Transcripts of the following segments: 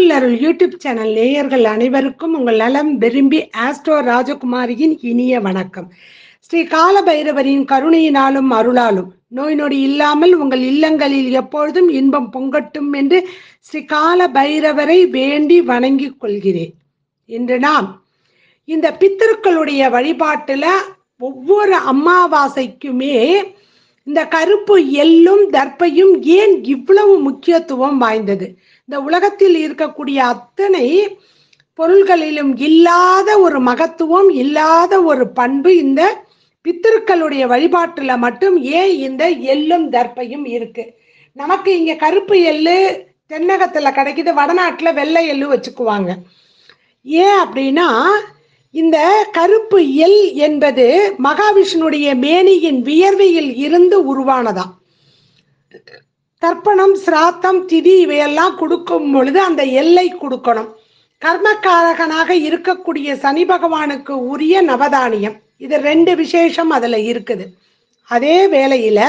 கடவுள் அருள் YouTube channel நேயர்கள் அனைவருக்கும் உங்கள் நலம் விரும்பி ஆஸ்ட்ரோ ராஜகுமாரியின் இனிய வணக்கம் ஸ்ரீ கால பைரவரின் கருணையினாலும் அருளாலும் நோய் நொடி இல்லாமல் உங்கள் இல்லங்களில் எப்பொழுதும் இன்பம் பொங்கட்டும் என்று ஸ்ரீ கால பைரவரை வேண்டி வணங்கிக் கொள்கிறேன் இன்று நாம் இந்த பித்தருக்களுடைய வழிபாட்டுல ஒவ்வொரு அமாவாசைக்குமே இந்த கருப்பு எள்ளும் தர்ப்பையும் ஏன் இவ்வளவு முக்கியத்துவம் வாய்ந்தது இந்த உலகத்தில் இருக்கக்கூடிய அத்தனை பொருள்களிலும் இல்லாத ஒரு மகத்துவம் இல்லாத ஒரு பண்பு இந்த பித்திருக்களுடைய வழிபாட்டுல மட்டும் ஏன் இந்த எள்ளும் தர்ப்பையும் இருக்கு நமக்கு இங்க கருப்பு எள்ளு தென்னகத்துல கிடைக்குது வடநாட்டுல வெள்ளை எள்ளு வச்சுக்குவாங்க ஏன் அப்படின்னா இந்த கருப்பு எல் என்பது மகாவிஷ்ணுடைய மேனியின் வியர்வையில் இருந்து உருவானதா தர்ப்பணம் சிராத்தம் திதி இவையெல்லாம் கொடுக்கும் பொழுது அந்த எல்லை கொடுக்கணும் கர்மக்காரகனாக இருக்கக்கூடிய சனி பகவானுக்கு உரிய நவதானியம் இது ரெண்டு விசேஷம் அதுல இருக்குது அதே வேளையில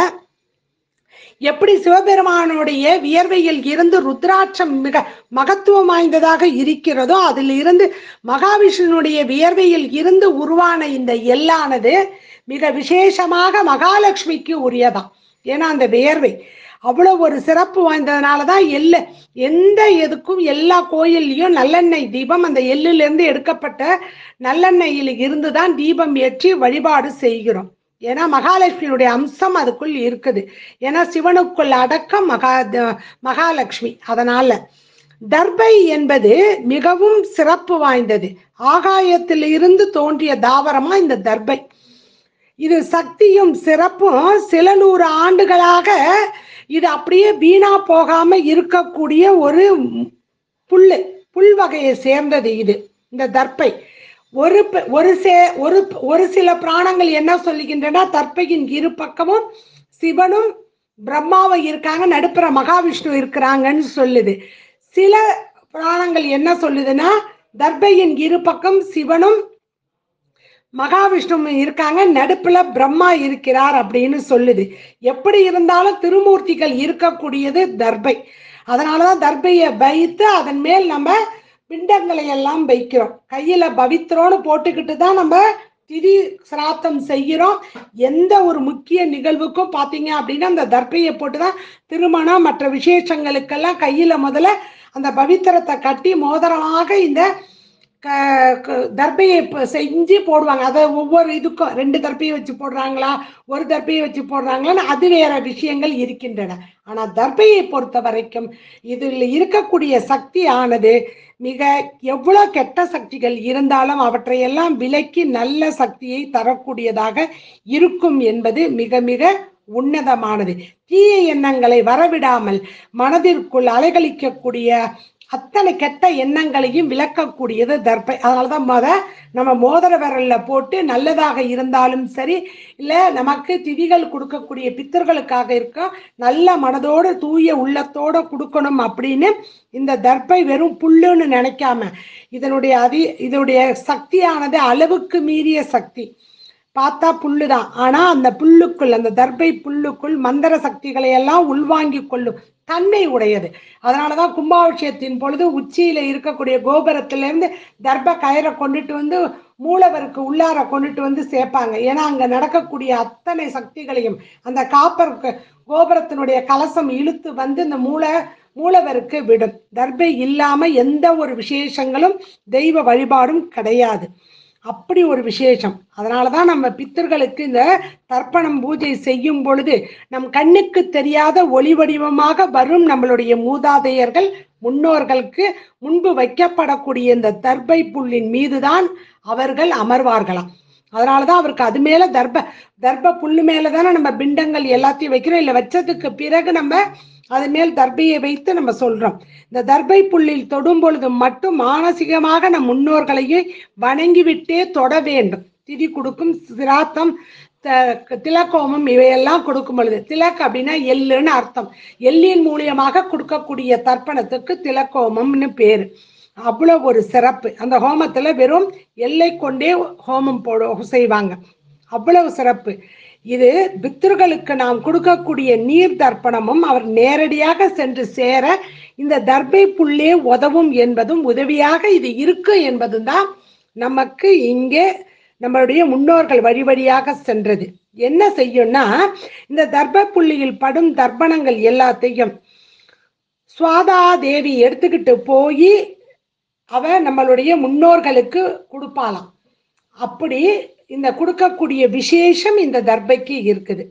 எப்படி சிவபெருமானுடைய வியர்வையில் இருந்து ருத்ராட்சம் மிக மகத்துவம் வாய்ந்ததாக இருக்கிறதோ அதில் இருந்து மகாவிஷ்ணுனுடைய வியர்வையில் இருந்து உருவான இந்த எல்லானது மிக விசேஷமாக மகாலட்சுமிக்கு உரியதான் ஏன்னா அந்த வியர்வை அவ்வளோ ஒரு சிறப்பு வாய்ந்ததுனால தான் எள்ளு எந்த எதுக்கும் எல்லா கோயில்லையும் நல்லெண்ணெய் தீபம் அந்த எள்ளுலேருந்து எடுக்கப்பட்ட நல்லெண்ணெயில் இருந்து தான் தீபம் ஏற்றி வழிபாடு செய்கிறோம் ஏன்னா மகாலட்சுமியுடைய அம்சம் அதுக்குள் இருக்குது ஏன்னா சிவனுக்குள் அடக்கம் மகா மகாலட்சுமி அதனால தர்பை என்பது மிகவும் சிறப்பு வாய்ந்தது ஆகாயத்தில் இருந்து தோன்றிய தாவரமா இந்த தர்பை இது சக்தியும் சிறப்பும் சில நூறு ஆண்டுகளாக இது அப்படியே வீணா போகாம இருக்கக்கூடிய ஒரு புல்லு புல் வகையை சேர்ந்தது இது இந்த தர்ப்பை ஒரு ஒரு சே ஒரு ஒரு சில பிராணங்கள் என்ன சொல்லுகின்றன தர்ப்பையின் இரு பக்கமும் சிவனும் பிரம்மாவை இருக்காங்க நடுப்புற மகாவிஷ்ணு இருக்கிறாங்கன்னு சொல்லுது சில பிராணங்கள் என்ன சொல்லுதுன்னா தர்பையின் இரு பக்கம் சிவனும் மகாவிஷ்ணு இருக்காங்க நடுப்புல பிரம்மா இருக்கிறார் அப்படின்னு சொல்லுது எப்படி இருந்தாலும் திருமூர்த்திகள் இருக்கக்கூடியது தர்பை அதனாலதான் தர்பையை வைத்து அதன் மேல் நம்ம பிண்டங்களை எல்லாம் வைக்கிறோம் கையில பவித்ரோன்னு போட்டுக்கிட்டு தான் நம்ம திதி சிராத்தம் செய்கிறோம் எந்த ஒரு முக்கிய நிகழ்வுக்கும் பார்த்தீங்க அப்படின்னா அந்த தர்பையை போட்டு தான் திருமணம் மற்ற விசேஷங்களுக்கெல்லாம் கையில முதல்ல அந்த பவித்திரத்தை கட்டி மோதரமாக இந்த தர்பியை செஞ்சு போடுவாங்க அதை ஒவ்வொரு இதுக்கும் ரெண்டு தர்பியை வச்சு போடுறாங்களா ஒரு தர்பியை வச்சு போடுறாங்களான்னு அது வேற விஷயங்கள் இருக்கின்றன ஆனால் தர்பியை பொறுத்த வரைக்கும் இதில் இருக்கக்கூடிய சக்தி ஆனது மிக எவ்வளோ கெட்ட சக்திகள் இருந்தாலும் அவற்றையெல்லாம் விலக்கி நல்ல சக்தியை தரக்கூடியதாக இருக்கும் என்பது மிக மிக உன்னதமானது தீய எண்ணங்களை வரவிடாமல் மனதிற்குள் அலைகழிக்கக்கூடிய அத்தனை கெட்ட எண்ணங்களையும் விளக்கக்கூடியது தர்பை அதனாலதான் மத நம்ம மோதிர விரல்ல போட்டு நல்லதாக இருந்தாலும் சரி இல்ல நமக்கு திதிகள் கொடுக்கக்கூடிய பித்தர்களுக்காக இருக்கும் நல்ல மனதோடு தூய உள்ளத்தோட கொடுக்கணும் அப்படின்னு இந்த தர்பை வெறும் புல்லுன்னு நினைக்காம இதனுடைய அதி இதனுடைய சக்தியானது அளவுக்கு மீறிய சக்தி பார்த்தா புல்லு தான் ஆனா அந்த புல்லுக்குள் அந்த தர்பை புல்லுக்குள் மந்திர சக்திகளை எல்லாம் உள்வாங்கி கொள்ளும் தன்மை உடையது அதனாலதான் கும்பாபிஷேகத்தின் பொழுது உச்சியில இருக்கக்கூடிய கோபுரத்துல இருந்து தர்ப கயிறை கொண்டுட்டு வந்து மூலவருக்கு உள்ளார கொண்டுட்டு வந்து சேர்ப்பாங்க ஏன்னா அங்க நடக்கக்கூடிய அத்தனை சக்திகளையும் அந்த காப்பர் கோபுரத்தினுடைய கலசம் இழுத்து வந்து இந்த மூல மூலவருக்கு விடும் தர்பை இல்லாம எந்த ஒரு விசேஷங்களும் தெய்வ வழிபாடும் கிடையாது அப்படி ஒரு விசேஷம் அதனால தான் நம்ம பித்தர்களுக்கு இந்த தர்ப்பணம் பூஜை செய்யும் பொழுது நம் கண்ணுக்கு தெரியாத ஒளி வடிவமாக வரும் நம்மளுடைய மூதாதையர்கள் முன்னோர்களுக்கு முன்பு வைக்கப்படக்கூடிய இந்த தர்பை புல்லின் மீதுதான் அவர்கள் அமர்வார்களாம் அதனாலதான் அவருக்கு அது மேல தர்ப தர்ப புல்லு மேலதானே நம்ம பிண்டங்கள் எல்லாத்தையும் வைக்கிறோம் இல்ல வச்சதுக்கு பிறகு நம்ம அது மேல் தர்பையை வைத்து நம்ம சொல்றோம் இந்த தர்பை புல்லில் தொடும் பொழுது மட்டும் மானசீகமாக நம் முன்னோர்களையும் வணங்கிவிட்டே தொட வேண்டும் திதி கொடுக்கும் சிராத்தம் திலக்கோமம் இவையெல்லாம் கொடுக்கும் பொழுது திலக் அப்படின்னா எள்ளுன்னு அர்த்தம் எள்ளின் மூலியமாக கொடுக்கக்கூடிய தர்ப்பணத்துக்கு திலக்கோமம்னு பேரு அவ்வளோ ஒரு சிறப்பு அந்த ஹோமத்தில் வெறும் எல்லை கொண்டே ஹோமம் போட செய்வாங்க அவ்வளவு சிறப்பு இது பித்ருகளுக்கு நாம் கொடுக்கக்கூடிய நீர் தர்ப்பணமும் அவர் நேரடியாக சென்று சேர இந்த தர்பை புள்ளே உதவும் என்பதும் உதவியாக இது இருக்கு என்பதும் தான் நமக்கு இங்கே நம்மளுடைய முன்னோர்கள் வழி வழியாக சென்றது என்ன செய்யும்னா இந்த தர்ப புள்ளியில் படும் தர்ப்பணங்கள் எல்லாத்தையும் சுவாதா தேவி எடுத்துக்கிட்டு போய் அவன் நம்மளுடைய முன்னோர்களுக்கு கொடுப்பாளாம் அப்படி இந்த கொடுக்கக்கூடிய விசேஷம் இந்த தர்பைக்கு இருக்குது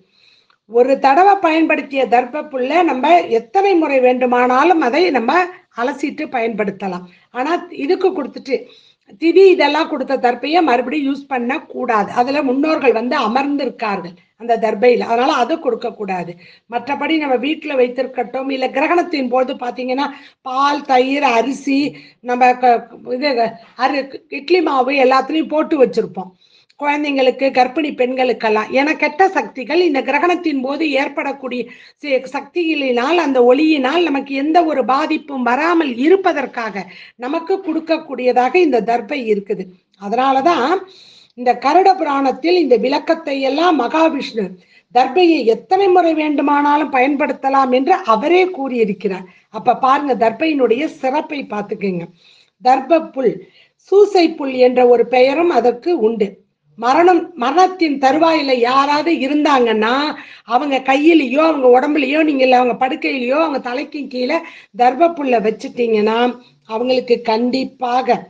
ஒரு தடவை பயன்படுத்திய தர்ப புள்ள நம்ம எத்தனை முறை வேண்டுமானாலும் அதை நம்ம அலசிட்டு பயன்படுத்தலாம் ஆனால் இதுக்கு கொடுத்துட்டு திதி இதெல்லாம் கொடுத்த தர்பையை மறுபடியும் யூஸ் பண்ண கூடாது அதுல முன்னோர்கள் வந்து அமர்ந்திருக்கார்கள் அந்த தர்பையில் அதனால அதை கொடுக்க கூடாது மற்றபடி நம்ம வீட்டில் வைத்திருக்கட்டும் இல்லை கிரகணத்தின் போது பார்த்தீங்கன்னா பால் தயிர் அரிசி நம்ம இது அரு இட்லி மாவு எல்லாத்துலேயும் போட்டு வச்சிருப்போம் குழந்தைங்களுக்கு கர்ப்பிணி பெண்களுக்கெல்லாம் என கெட்ட சக்திகள் இந்த கிரகணத்தின் போது ஏற்படக்கூடிய சக்திகளினால் அந்த ஒளியினால் நமக்கு எந்த ஒரு பாதிப்பும் வராமல் இருப்பதற்காக நமக்கு கொடுக்கக்கூடியதாக இந்த தர்பை இருக்குது அதனாலதான் இந்த கருட புராணத்தில் இந்த விளக்கத்தை எல்லாம் மகாவிஷ்ணு தர்பையை எத்தனை முறை வேண்டுமானாலும் பயன்படுத்தலாம் என்று அவரே கூறியிருக்கிறார் அப்ப பாருங்க தர்பையினுடைய சிறப்பை பார்த்துக்கோங்க தர்ப புல் சூசை புல் என்ற ஒரு பெயரும் அதற்கு உண்டு மரணம் மரணத்தின் தருவாயில யாராவது இருந்தாங்கன்னா அவங்க கையிலயோ அவங்க உடம்புலயோ நீங்க அவங்க படுக்கையிலயோ அவங்க தலைக்கும் கீழே தர்ப்புள்ள வச்சுட்டீங்கன்னா அவங்களுக்கு கண்டிப்பாக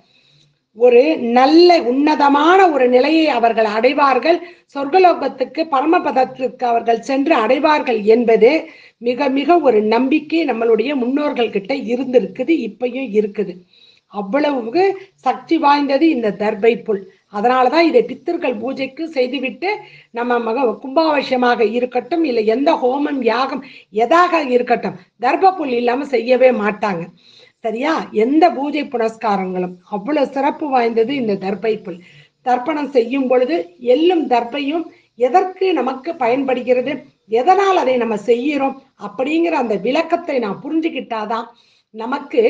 ஒரு நல்ல உன்னதமான ஒரு நிலையை அவர்கள் அடைவார்கள் சொர்க்கலோகத்துக்கு பரமபதத்துக்கு அவர்கள் சென்று அடைவார்கள் என்பது மிக மிக ஒரு நம்பிக்கை நம்மளுடைய முன்னோர்கள் கிட்ட இருந்திருக்குது இப்பயும் இருக்குது அவ்வளவு சக்தி வாய்ந்தது இந்த தர்பை புல் அதனாலதான் இதை பித்தர்கள் பூஜைக்கு செய்துவிட்டு நம்ம மக கும்பாவசியமாக இருக்கட்டும் இல்லை எந்த ஹோமம் யாகம் எதாக இருக்கட்டும் தர்ப புல் இல்லாம செய்யவே மாட்டாங்க சரியா எந்த பூஜை புனஸ்காரங்களும் அவ்வளவு சிறப்பு வாய்ந்தது இந்த தர்பை புல் தர்ப்பணம் செய்யும் பொழுது எல்லும் தர்பையும் எதற்கு நமக்கு பயன்படுகிறது எதனால் அதை நம்ம செய்கிறோம் அப்படிங்கிற அந்த விளக்கத்தை நான் புரிஞ்சுக்கிட்டாதான் நமக்கு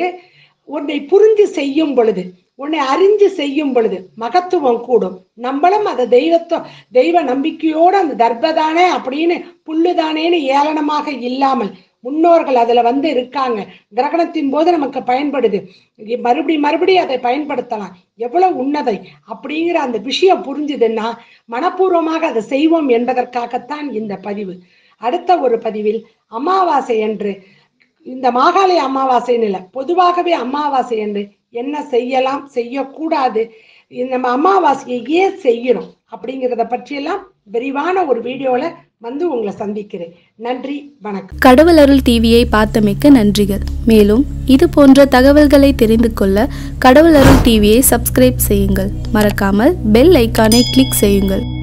உன்னை புரிஞ்சு செய்யும் பொழுது உன்னை அறிஞ்சு செய்யும் பொழுது மகத்துவம் கூடும் நம்மளும் அதை தெய்வத்தோ தெய்வ நம்பிக்கையோடு அந்த தர்பதானே அப்படின்னு புல்லுதானேன்னு ஏளனமாக இல்லாமல் முன்னோர்கள் அதுல வந்து இருக்காங்க கிரகணத்தின் போது நமக்கு பயன்படுது மறுபடி மறுபடி அதை பயன்படுத்தலாம் எவ்வளவு உன்னதை அப்படிங்கிற அந்த விஷயம் புரிஞ்சுதுன்னா மனப்பூர்வமாக அதை செய்வோம் என்பதற்காகத்தான் இந்த பதிவு அடுத்த ஒரு பதிவில் அமாவாசை என்று இந்த மாகாளி அமாவாசைன்னு இல்லை பொதுவாகவே அமாவாசை என்று என்ன செய்யலாம் செய்யக்கூடாது நம்ம அமாவாசையை ஏன் செய்யணும் அப்படிங்கிறத பற்றியெல்லாம் விரிவான ஒரு வீடியோவில் வந்து உங்களை சந்திக்கிறேன் நன்றி வணக்கம் கடவுள் அருள் டிவியை பார்த்தமைக்கு நன்றிகள் மேலும் இது போன்ற தகவல்களை தெரிந்து கொள்ள கடவுள் அருள் டிவியை சப்ஸ்கிரைப் செய்யுங்கள் மறக்காமல் பெல் ஐக்கானை கிளிக் செய்யுங்கள்